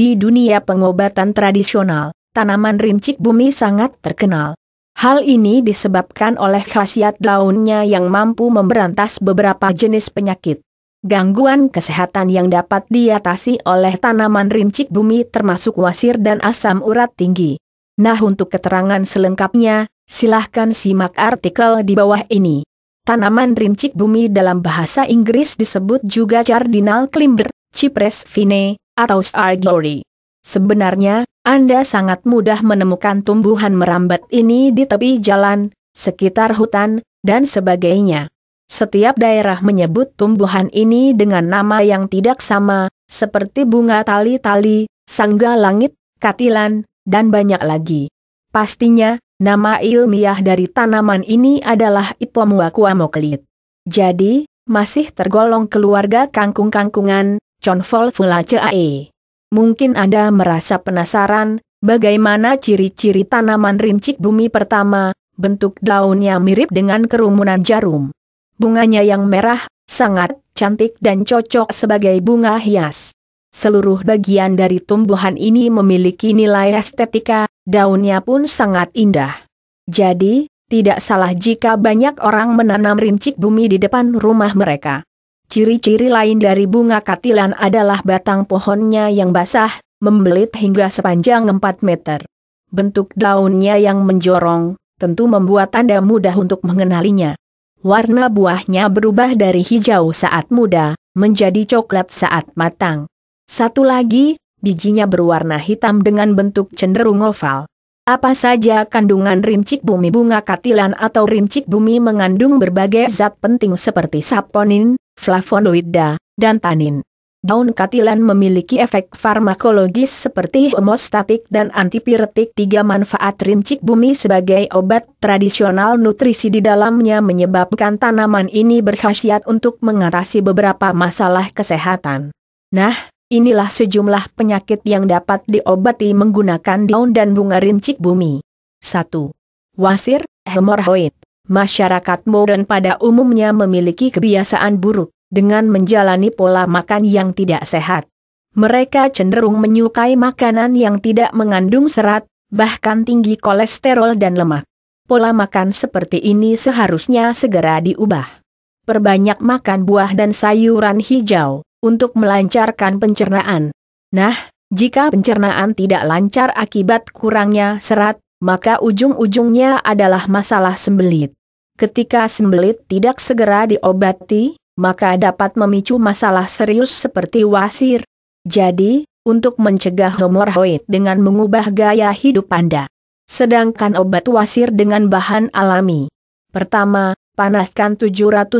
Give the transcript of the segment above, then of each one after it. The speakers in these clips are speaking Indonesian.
Di dunia pengobatan tradisional, tanaman rincik bumi sangat terkenal. Hal ini disebabkan oleh khasiat daunnya yang mampu memberantas beberapa jenis penyakit. Gangguan kesehatan yang dapat diatasi oleh tanaman rincik bumi termasuk wasir dan asam urat tinggi. Nah untuk keterangan selengkapnya, silahkan simak artikel di bawah ini. Tanaman rincik bumi dalam bahasa Inggris disebut juga cardinal climber, Cypress Vine, atau Star Glory. Sebenarnya, Anda sangat mudah menemukan tumbuhan merambat ini di tepi jalan, sekitar hutan, dan sebagainya. Setiap daerah menyebut tumbuhan ini dengan nama yang tidak sama, seperti bunga tali-tali, sangga langit, katilan, dan banyak lagi. Pastinya, nama ilmiah dari tanaman ini adalah Ipomuakuamoklit. Jadi, masih tergolong keluarga kangkung-kangkungan, John Fula Cae. Mungkin Anda merasa penasaran, bagaimana ciri-ciri tanaman rincik bumi pertama, bentuk daunnya mirip dengan kerumunan jarum. Bunganya yang merah, sangat cantik dan cocok sebagai bunga hias. Seluruh bagian dari tumbuhan ini memiliki nilai estetika, daunnya pun sangat indah. Jadi, tidak salah jika banyak orang menanam rincik bumi di depan rumah mereka. Ciri-ciri lain dari bunga katilan adalah batang pohonnya yang basah, membelit hingga sepanjang 4 meter. Bentuk daunnya yang menjorong, tentu membuat Anda mudah untuk mengenalinya. Warna buahnya berubah dari hijau saat muda, menjadi coklat saat matang. Satu lagi, bijinya berwarna hitam dengan bentuk cenderung oval. Apa saja kandungan rincik bumi bunga katilan atau rincik bumi mengandung berbagai zat penting seperti saponin, flavonoida, dan tanin. Daun katilan memiliki efek farmakologis seperti homostatik dan antipiretik. Tiga manfaat rincik bumi sebagai obat tradisional nutrisi di dalamnya menyebabkan tanaman ini berkhasiat untuk mengatasi beberapa masalah kesehatan. Nah, inilah sejumlah penyakit yang dapat diobati menggunakan daun dan bunga rincik bumi. 1. Wasir, hemorhoid masyarakat modern pada umumnya memiliki kebiasaan buruk dengan menjalani pola makan yang tidak sehat. Mereka cenderung menyukai makanan yang tidak mengandung serat, bahkan tinggi kolesterol dan lemak. Pola makan seperti ini seharusnya segera diubah. Perbanyak makan buah dan sayuran hijau untuk melancarkan pencernaan. Nah, jika pencernaan tidak lancar akibat kurangnya serat, maka ujung-ujungnya adalah masalah sembelit. Ketika sembelit tidak segera diobati, maka dapat memicu masalah serius seperti wasir. Jadi, untuk mencegah hemoroid dengan mengubah gaya hidup Anda. Sedangkan obat wasir dengan bahan alami. Pertama, panaskan 750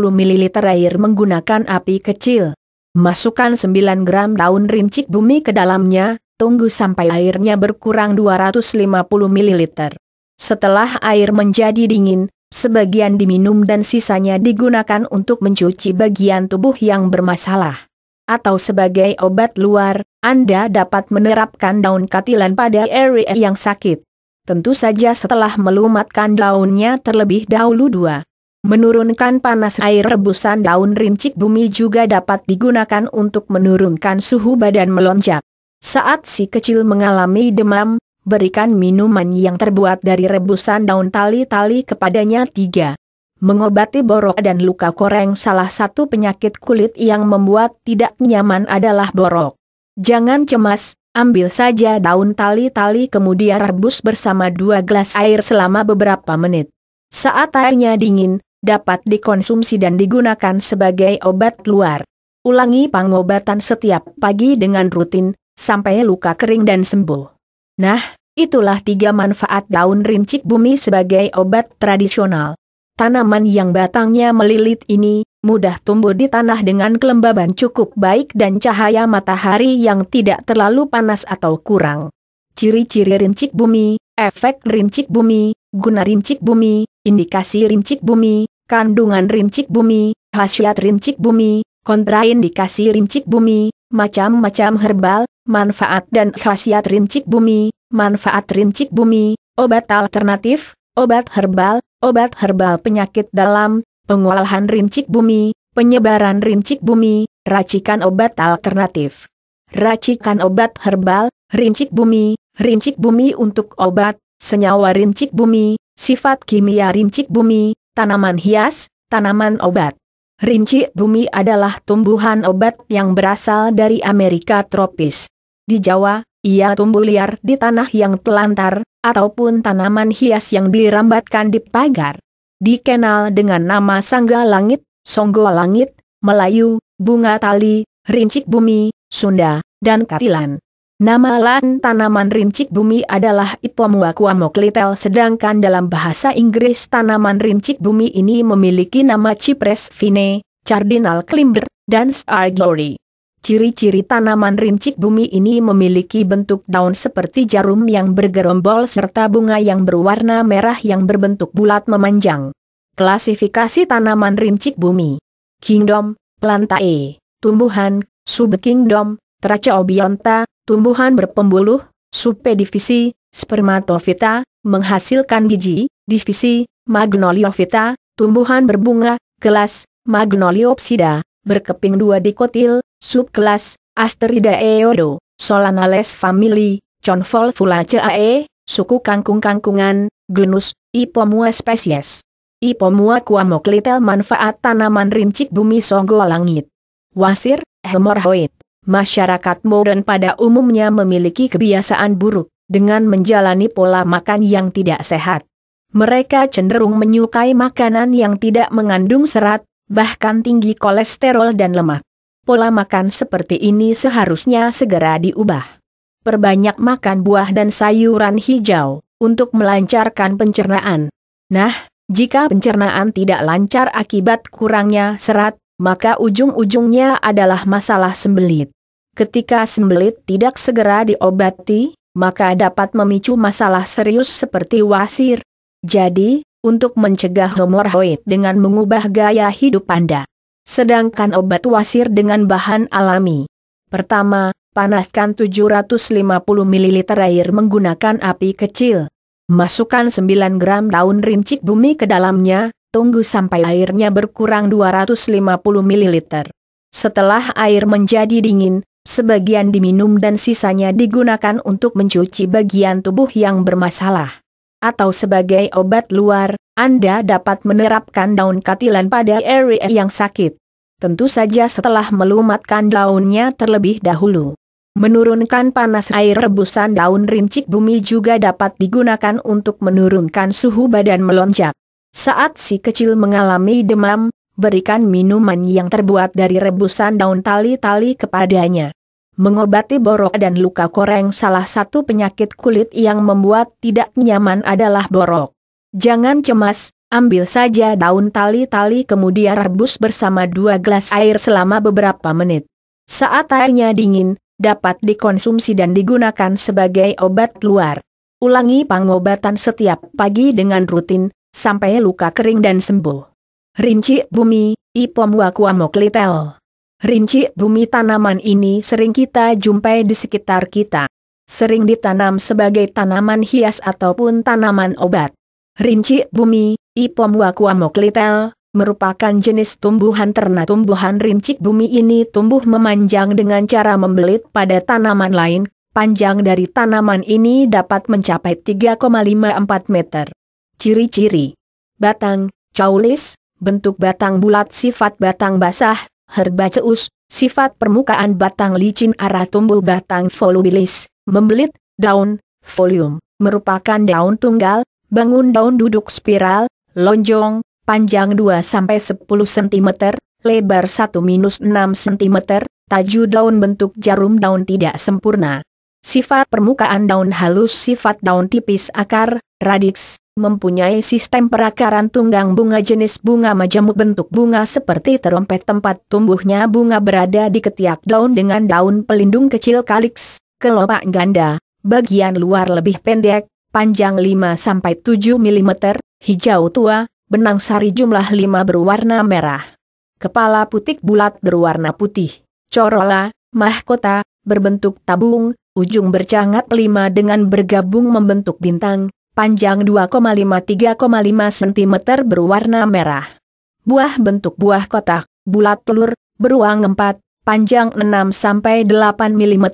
ml air menggunakan api kecil. Masukkan 9 gram daun rincik bumi ke dalamnya, tunggu sampai airnya berkurang 250 ml. Setelah air menjadi dingin, sebagian diminum dan sisanya digunakan untuk mencuci bagian tubuh yang bermasalah. Atau sebagai obat luar, Anda dapat menerapkan daun katilan pada area yang sakit. Tentu saja setelah melumatkan daunnya terlebih dahulu dua. Menurunkan panas air rebusan daun rincik bumi juga dapat digunakan untuk menurunkan suhu badan melonjak. Saat si kecil mengalami demam, berikan minuman yang terbuat dari rebusan daun tali-tali kepadanya tiga. Mengobati borok dan luka koreng salah satu penyakit kulit yang membuat tidak nyaman adalah borok. Jangan cemas, ambil saja daun tali-tali kemudian rebus bersama dua gelas air selama beberapa menit. Saat airnya dingin, dapat dikonsumsi dan digunakan sebagai obat luar. Ulangi pengobatan setiap pagi dengan rutin, sampai luka kering dan sembuh. Nah, itulah tiga manfaat daun rincik bumi sebagai obat tradisional. Tanaman yang batangnya melilit ini, mudah tumbuh di tanah dengan kelembaban cukup baik dan cahaya matahari yang tidak terlalu panas atau kurang. Ciri-ciri rincik bumi, efek rincik bumi, guna rincik bumi, indikasi rincik bumi, kandungan rincik bumi, khasiat rincik bumi, kontraindikasi rincik bumi, macam-macam herbal, manfaat dan khasiat rincik bumi, manfaat rincik bumi, obat alternatif, obat herbal, obat herbal penyakit dalam, pengolahan rincik bumi, penyebaran rincik bumi, racikan obat alternatif. Racikan obat herbal, rincik bumi, rincik bumi untuk obat, senyawa rincik bumi, sifat kimia rincik bumi, tanaman hias, tanaman obat. Rinci bumi adalah tumbuhan obat yang berasal dari Amerika tropis. Di Jawa, ia tumbuh liar di tanah yang telantar, ataupun tanaman hias yang dirambatkan di pagar. Dikenal dengan nama Sangga Langit, Songgo Langit, Melayu, Bunga Tali, Rincik Bumi, Sunda, dan Katilan. Nama lain tanaman rincik bumi adalah kuamoklitel sedangkan dalam bahasa Inggris tanaman rincik bumi ini memiliki nama Cypress Vine, Cardinal Climber, dan Star Glory. Ciri-ciri tanaman rincik bumi ini memiliki bentuk daun seperti jarum yang bergerombol serta bunga yang berwarna merah yang berbentuk bulat memanjang. Klasifikasi tanaman rincik bumi Kingdom, Plantae, Tumbuhan, Subkingdom, Tracheobionta, tumbuhan berpembuluh, subdivisi, spermatofita, menghasilkan biji, divisi, magnoliovita, tumbuhan berbunga, kelas, magnoliopsida, berkeping dua dikotil, subkelas, Asteridaeodo, Solanales family, Convolvulaceae, suku kangkung-kangkungan, genus, Ipomua spesies. Ipomua kuamoklitel manfaat tanaman rincik bumi sogo langit. Wasir, hemorhoid. Masyarakat modern pada umumnya memiliki kebiasaan buruk dengan menjalani pola makan yang tidak sehat. Mereka cenderung menyukai makanan yang tidak mengandung serat, bahkan tinggi kolesterol dan lemak. Pola makan seperti ini seharusnya segera diubah. Perbanyak makan buah dan sayuran hijau untuk melancarkan pencernaan. Nah, jika pencernaan tidak lancar akibat kurangnya serat, maka ujung-ujungnya adalah masalah sembelit ketika sembelit tidak segera diobati, maka dapat memicu masalah serius seperti wasir. Jadi, untuk mencegah hemoroid dengan mengubah gaya hidup Anda. Sedangkan obat wasir dengan bahan alami. Pertama, panaskan 750 ml air menggunakan api kecil. Masukkan 9 gram daun rincik bumi ke dalamnya, tunggu sampai airnya berkurang 250 ml. Setelah air menjadi dingin, Sebagian diminum dan sisanya digunakan untuk mencuci bagian tubuh yang bermasalah. Atau sebagai obat luar, Anda dapat menerapkan daun katilan pada area yang sakit. Tentu saja setelah melumatkan daunnya terlebih dahulu. Menurunkan panas air rebusan daun rincik bumi juga dapat digunakan untuk menurunkan suhu badan melonjak. Saat si kecil mengalami demam, berikan minuman yang terbuat dari rebusan daun tali-tali kepadanya. Mengobati borok dan luka koreng salah satu penyakit kulit yang membuat tidak nyaman adalah borok. Jangan cemas, ambil saja daun tali-tali kemudian rebus bersama dua gelas air selama beberapa menit. Saat airnya dingin, dapat dikonsumsi dan digunakan sebagai obat luar. Ulangi pengobatan setiap pagi dengan rutin, sampai luka kering dan sembuh. Rinci bumi, ipom wakuamoklitel. Rinci bumi tanaman ini sering kita jumpai di sekitar kita. Sering ditanam sebagai tanaman hias ataupun tanaman obat. Rinci bumi, ipom wakuamoklitel, merupakan jenis tumbuhan ternak tumbuhan rinci bumi ini tumbuh memanjang dengan cara membelit pada tanaman lain, panjang dari tanaman ini dapat mencapai 3,54 meter. Ciri-ciri Batang, caulis, bentuk batang bulat sifat batang basah, herba ceus, sifat permukaan batang licin arah tumbuh batang volubilis, membelit, daun, volume, merupakan daun tunggal, bangun daun duduk spiral, lonjong, panjang 2-10 cm, lebar 1-6 cm, taju daun bentuk jarum daun tidak sempurna. Sifat permukaan daun halus sifat daun tipis akar, radix, mempunyai sistem perakaran tunggang bunga jenis bunga majemuk bentuk bunga seperti terompet tempat tumbuhnya bunga berada di ketiak daun dengan daun pelindung kecil kalix, kelopak ganda, bagian luar lebih pendek, panjang 5-7 mm, hijau tua, benang sari jumlah 5 berwarna merah. Kepala putik bulat berwarna putih, corolla mahkota, berbentuk tabung, ujung bercangat lima dengan bergabung membentuk bintang, panjang 2,5-3,5 cm berwarna merah. Buah bentuk buah kotak, bulat telur, beruang 4, panjang 6-8 mm,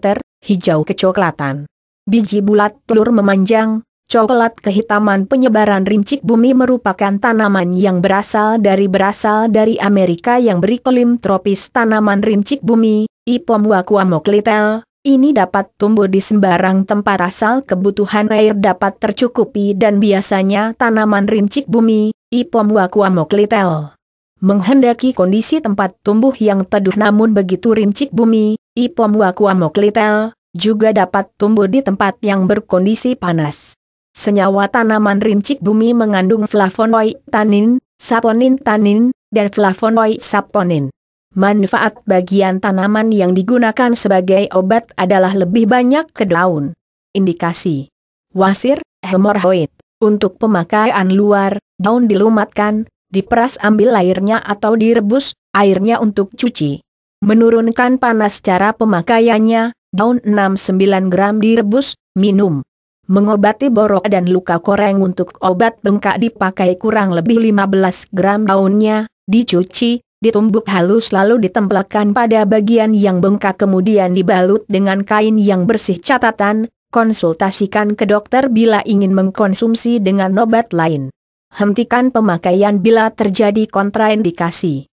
hijau kecoklatan. Biji bulat telur memanjang, coklat kehitaman penyebaran rincik bumi merupakan tanaman yang berasal dari berasal dari Amerika yang beriklim tropis tanaman rincik bumi, kuamoklitel, ini dapat tumbuh di sembarang tempat asal kebutuhan air dapat tercukupi dan biasanya tanaman rincik bumi, ipom wakuamoklitel. Menghendaki kondisi tempat tumbuh yang teduh namun begitu rincik bumi, ipom wakuamoklitel, juga dapat tumbuh di tempat yang berkondisi panas. Senyawa tanaman rincik bumi mengandung flavonoid tanin, saponin tanin, dan flavonoid saponin. Manfaat bagian tanaman yang digunakan sebagai obat adalah lebih banyak ke daun. Indikasi Wasir, hemoroid Untuk pemakaian luar, daun dilumatkan, diperas ambil airnya atau direbus, airnya untuk cuci. Menurunkan panas cara pemakaiannya, daun 6-9 gram direbus, minum. Mengobati borok dan luka koreng untuk obat bengkak dipakai kurang lebih 15 gram daunnya, dicuci, ditumbuk halus lalu ditempelkan pada bagian yang bengkak kemudian dibalut dengan kain yang bersih catatan, konsultasikan ke dokter bila ingin mengkonsumsi dengan obat lain. Hentikan pemakaian bila terjadi kontraindikasi.